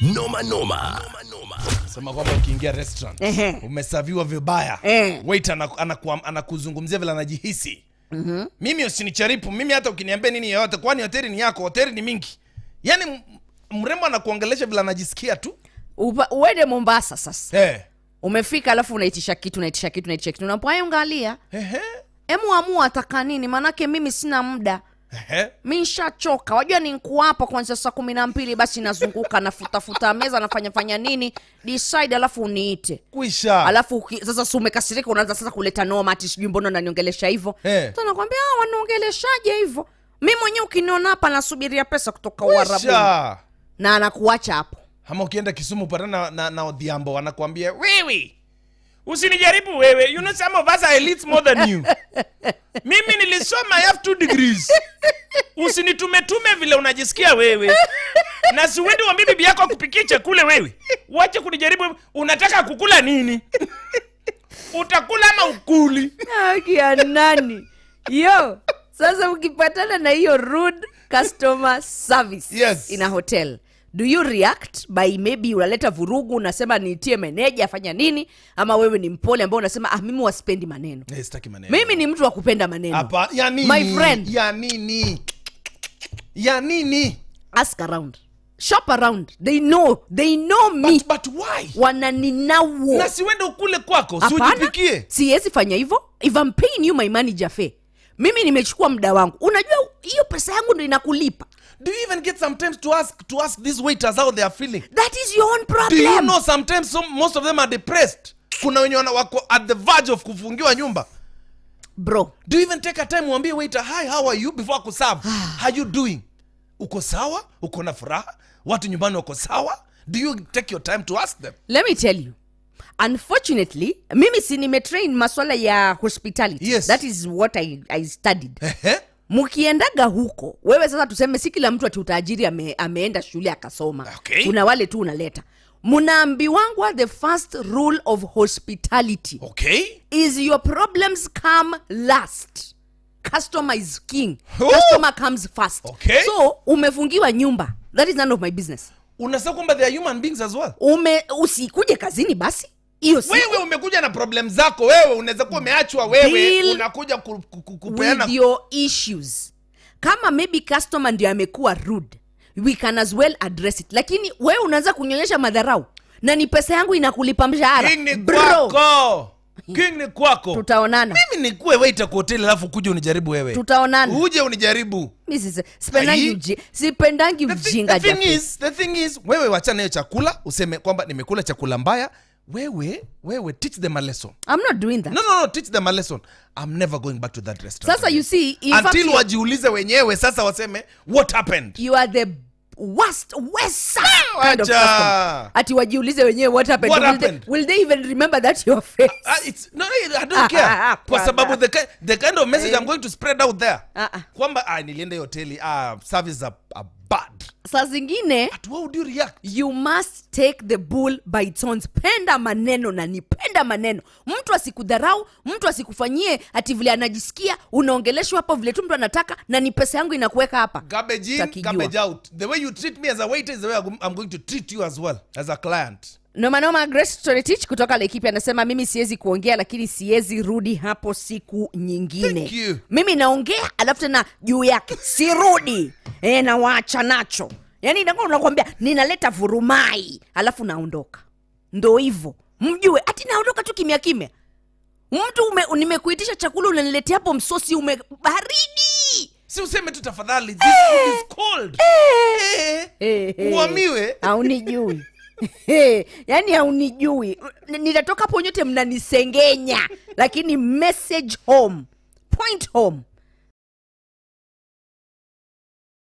noma noma, noma, noma. Sema kwamba ukiingia restaurant umesaviwa vibaya eh. wait anakuzungumzia vile anajihisi mhm. Mimi usinicharipu mimi, hata ukiniambia nini yoyote, kwani hoteli ni yako, hoteli ni mingi. Yani mrembo anakuongelesha vile anajisikia tu. uende Mombasa sasa hey. Eh. Umefika alafu unaitisha kitu unaitisha kitu unaitisha kitu unapoangalia, ehe, hemu amua ataka nini, maanake mimi sina muda mi nshachoka wajua ni nkuwapo kwanzia saa kumi na mbili basi nazunguka nafutafuta meza nafanyafanya nini decide alafu uniite kwisha alafu sasa si umekasirika unaanza sasa kuleta nomati sijui mbona unaniongelesha hivo hey. nakwambia ah, wanaongeleshaje hivo mi mwenyewe ukiniona hapa nasubiria pesa kutoka uarabu na anakuacha hapo ama ukienda kisumu patana na, na, na odhiambo anakuambia wewe usinijaribu wewe you know some of us are elites more than you mimi nilisoma i have two degrees usinitumetume vile unajisikia wewe na siwendi wa bibi yako kupikia chakule wewe wache kunijaribu unataka kukula nini utakula ama ukuli akia nani yo sasa ukipatana na hiyo rude customer service yes. ina hotel do you react by maybe unaleta vurugu unasema niitie meneja afanya nini ama wewe ni mpole ambao unasema ah, mimi waspendi maneno. yes, eh, mimi ni mtu wa kupenda maneno Apa, ya nini? My friend. ya nini ya nini ask around shop around they know they know me but, but why wananinawo na siwende ukule kwako si siwezi fanya hivyo if I'm paying you my money jafe mimi nimechukua muda wangu unajua hiyo pesa yangu ndo inakulipa Do you even get sometimes to ask to ask these waiters how they are feeling? That is your own problem. Do you know sometimes some, most of them are depressed? Kuna wenye wako at the verge of kufungiwa nyumba. Bro. Do you even take a time uambie waiter, "Hi, how are you?" before akuserve. Ah. how you doing? Uko sawa? Uko na furaha? Watu nyumbani wako sawa? Do you take your time to ask them? Let me tell you unfortunately mimi si nimetrain maswala ya hospitality yes. that is what i, I studied mkiendaga huko wewe sasa tuseme si kila mtu ati utaajiri ame, ameenda shule akasoma okay. kuna wale tu unaleta mnaambiwangwa the first rule of hospitality okay. is your problems come last customer is king oh. customer comes first okay. so umefungiwa nyumba that is none of my business unasema kwamba they are human beings as well ume usikuje kazini basi hiyo siku wewe umekuja na problem zako wewe unaweza kuwa umeachwa wewe unakuja kupeana with your issues kama maybe customer ndio amekuwa rude we can as well address it lakini wewe unaanza kunyonyesha madharau na ni pesa yangu inakulipa mshahara king ni kwako king ni kwako tutaonana mimi ni nikuwe waita kwa hoteli alafu kuja unijaribu wewe tutaonana uje unijaribu Mimi sisi- sipendangi uji- sipendangi the, thi- ujinga the, thing is, the thing is wewe wacha nayo chakula useme kwamba nimekula chakula mbaya wewe wewe teach them a lesson i'm not doing that no, no, no teach them a lesson i'm never going back to that restaurant sasa you see in until wajiulize wenyewe sasa waseme what happened you are the worst worst ah, kind of customer ati wajiulize wenyewe what happened, what will, happened? They, will they even remember that your ah, ah, face uh, it's, no, I don't care kwa sababu the, the kind of message I'm eh. going to spread out there uh -uh. kwamba ah, nilienda hoteli ah, service a, a saa zingine you must take the bull by its horns. penda maneno na nipenda maneno mtu asikudharau mtu asikufanyie ati vile anajisikia unaongeleshwa hapo vile tu mtu anataka na ni pesa yangu inakuweka hapa garbage in, out the way you treat me as a waiter is the way i'm going to treat you as well as a client nomanoma grace toretich kutoka laikipi anasema mimi siwezi kuongea lakini siwezi rudi hapo siku nyingine mimi naongea alafu tena juu yake sirudi e, nawaacha nacho. Yani inakuwa unakwambia ninaleta vurumai, alafu naondoka. Ndo hivo mjue, hati naondoka tu kimya kimya. Mtu nimekuitisha chakula unaniletea hapo msosi ume baridi, si useme tu tafadhali, eh. eh. uamiwe Hey, yani aunijui nitatoka hapo nyote mnanisengenya lakini message home point home